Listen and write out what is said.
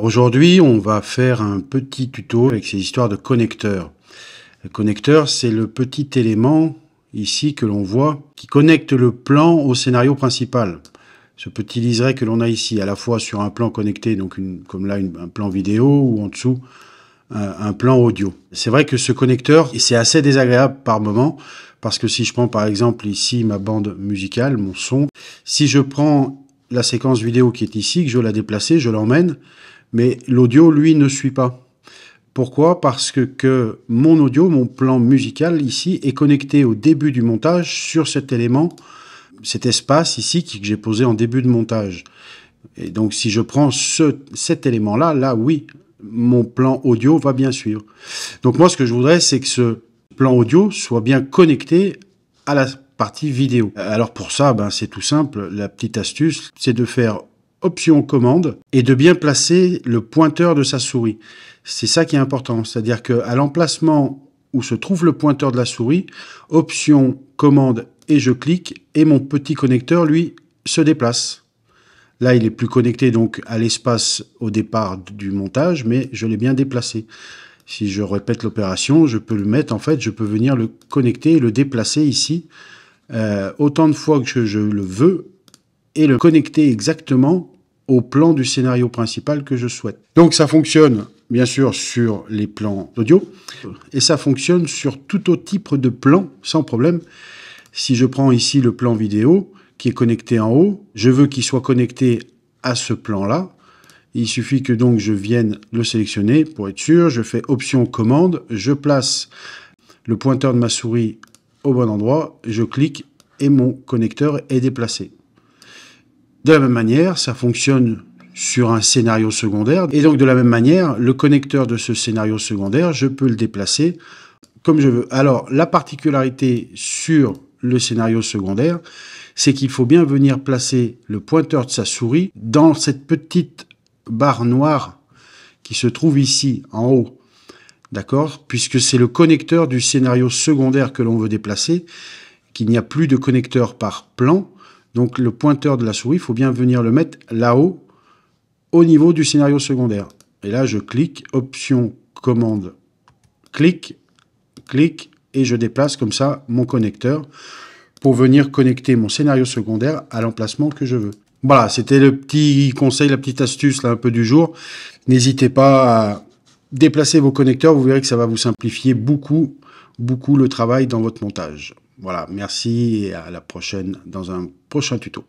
Aujourd'hui, on va faire un petit tuto avec ces histoires de connecteurs. Le connecteur, c'est le petit élément ici que l'on voit qui connecte le plan au scénario principal. Ce petit liseré que l'on a ici, à la fois sur un plan connecté, donc une, comme là un plan vidéo, ou en dessous un, plan audio. C'est vrai que ce connecteur, c'est assez désagréable par moment, parce que si je prends par exemple ici ma bande musicale, mon son, si je prends la séquence vidéo qui est ici, que je la déplacer, je l'emmène, mais l'audio, lui, ne suit pas. Pourquoi Parce que, mon audio, mon plan musical ici, est connecté au début du montage sur cet élément, cet espace ici que j'ai posé en début de montage. Et donc si je prends cet élément-là, là oui, mon plan audio va bien suivre. Donc moi ce que je voudrais, c'est que ce plan audio soit bien connecté à la partie vidéo. Alors pour ça, ben, c'est tout simple, la petite astuce, c'est de faire option commande et de bien placer le pointeur de sa souris. C'est ça qui est important, c'est-à-dire que à l'emplacement où se trouve le pointeur de la souris, option commande et je clique et mon petit connecteur, lui, se déplace. Là, il est plus connecté donc à l'espace au départ du montage, mais je l'ai bien déplacé. Si je répète l'opération, je peux le mettre, en fait, je peux venir le connecter et le déplacer ici euh, autant de fois que je le veux et le connecter exactement au plan du scénario principal que je souhaite. Donc ça fonctionne bien sûr sur les plans audio et ça fonctionne sur tout autre type de plan sans problème. Si je prends ici le plan vidéo qui est connecté en haut, je veux qu'il soit connecté à ce plan-là. Il suffit que donc je vienne le sélectionner pour être sûr. Je fais option commande, je place le pointeur de ma souris au bon endroit, je clique et mon connecteur est déplacé. De la même manière, ça fonctionne sur un scénario secondaire. Et donc de la même manière, le connecteur de ce scénario secondaire, je peux le déplacer comme je veux. Alors la particularité sur le scénario secondaire, c'est qu'il faut bien venir placer le pointeur de sa souris dans cette petite barre noire qui se trouve ici en haut. D'accord Puisque c'est le connecteur du scénario secondaire que l'on veut déplacer, qu'il n'y a plus de connecteur par plan, donc le pointeur de la souris, il faut bien venir le mettre là-haut, au niveau du scénario secondaire. Et là, je clique, option, commande, clic, clic, et je déplace comme ça mon connecteur pour venir connecter mon scénario secondaire à l'emplacement que je veux. Voilà, c'était le petit conseil, la petite astuce là un peu du jour. N'hésitez pas à déplacer vos connecteurs, vous verrez que ça va vous simplifier beaucoup, beaucoup le travail dans votre montage. Voilà, merci et à la prochaine dans un prochain tuto.